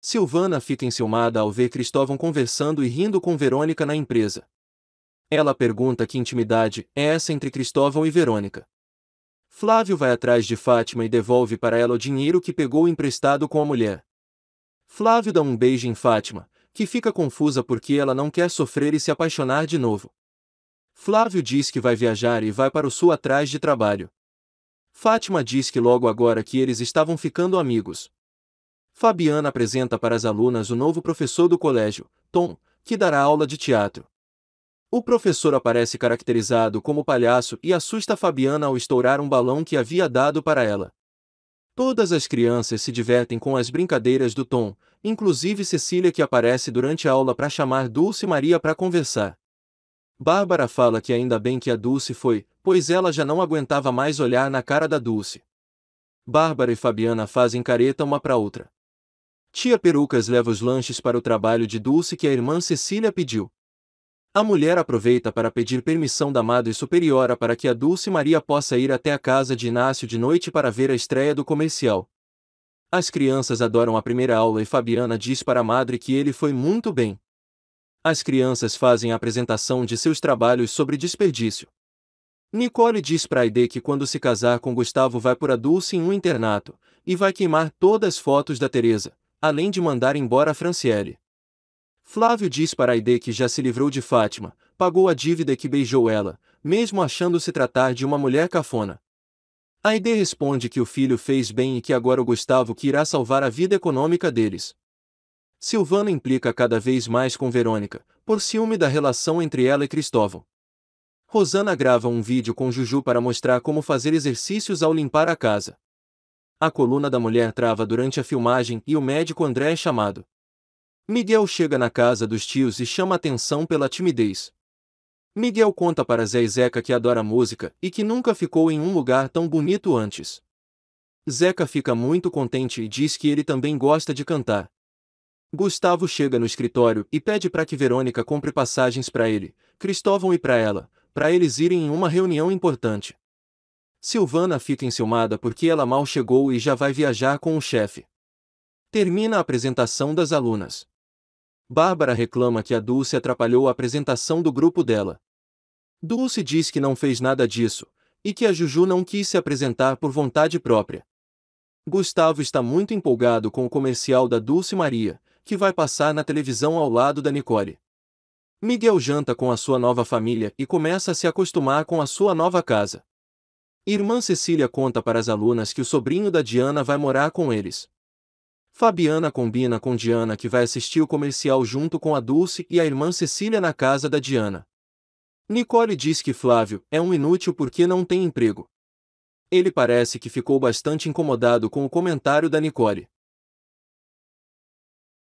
Silvana fica enciumada ao ver Cristóvão conversando e rindo com Verônica na empresa. Ela pergunta que intimidade é essa entre Cristóvão e Verônica. Flávio vai atrás de Fátima e devolve para ela o dinheiro que pegou emprestado com a mulher. Flávio dá um beijo em Fátima, que fica confusa porque ela não quer sofrer e se apaixonar de novo. Flávio diz que vai viajar e vai para o sul atrás de trabalho. Fátima diz que logo agora que eles estavam ficando amigos, Fabiana apresenta para as alunas o novo professor do colégio, Tom, que dará aula de teatro. O professor aparece caracterizado como palhaço e assusta Fabiana ao estourar um balão que havia dado para ela. Todas as crianças se divertem com as brincadeiras do Tom, inclusive Cecília que aparece durante a aula para chamar Dulce Maria para conversar. Bárbara fala que ainda bem que a Dulce foi, pois ela já não aguentava mais olhar na cara da Dulce. Bárbara e Fabiana fazem careta uma para outra. Tia Perucas leva os lanches para o trabalho de Dulce que a irmã Cecília pediu. A mulher aproveita para pedir permissão da madre superiora para que a Dulce Maria possa ir até a casa de Inácio de noite para ver a estreia do comercial. As crianças adoram a primeira aula e Fabiana diz para a madre que ele foi muito bem. As crianças fazem a apresentação de seus trabalhos sobre desperdício. Nicole diz para Aide que quando se casar com Gustavo vai por a Dulce em um internato, e vai queimar todas as fotos da Teresa além de mandar embora Franciele. Flávio diz para Aide que já se livrou de Fátima, pagou a dívida que beijou ela, mesmo achando se tratar de uma mulher cafona. Aide responde que o filho fez bem e que agora o Gustavo que irá salvar a vida econômica deles. Silvana implica cada vez mais com Verônica, por ciúme da relação entre ela e Cristóvão. Rosana grava um vídeo com Juju para mostrar como fazer exercícios ao limpar a casa a coluna da mulher trava durante a filmagem e o médico André é chamado. Miguel chega na casa dos tios e chama atenção pela timidez. Miguel conta para Zé e Zeca que adora música e que nunca ficou em um lugar tão bonito antes. Zeca fica muito contente e diz que ele também gosta de cantar. Gustavo chega no escritório e pede para que Verônica compre passagens para ele, Cristóvão e para ela, para eles irem em uma reunião importante. Silvana fica enciumada porque ela mal chegou e já vai viajar com o chefe. Termina a apresentação das alunas. Bárbara reclama que a Dulce atrapalhou a apresentação do grupo dela. Dulce diz que não fez nada disso, e que a Juju não quis se apresentar por vontade própria. Gustavo está muito empolgado com o comercial da Dulce Maria, que vai passar na televisão ao lado da Nicole. Miguel janta com a sua nova família e começa a se acostumar com a sua nova casa. Irmã Cecília conta para as alunas que o sobrinho da Diana vai morar com eles. Fabiana combina com Diana que vai assistir o comercial junto com a Dulce e a irmã Cecília na casa da Diana. Nicole diz que Flávio é um inútil porque não tem emprego. Ele parece que ficou bastante incomodado com o comentário da Nicole.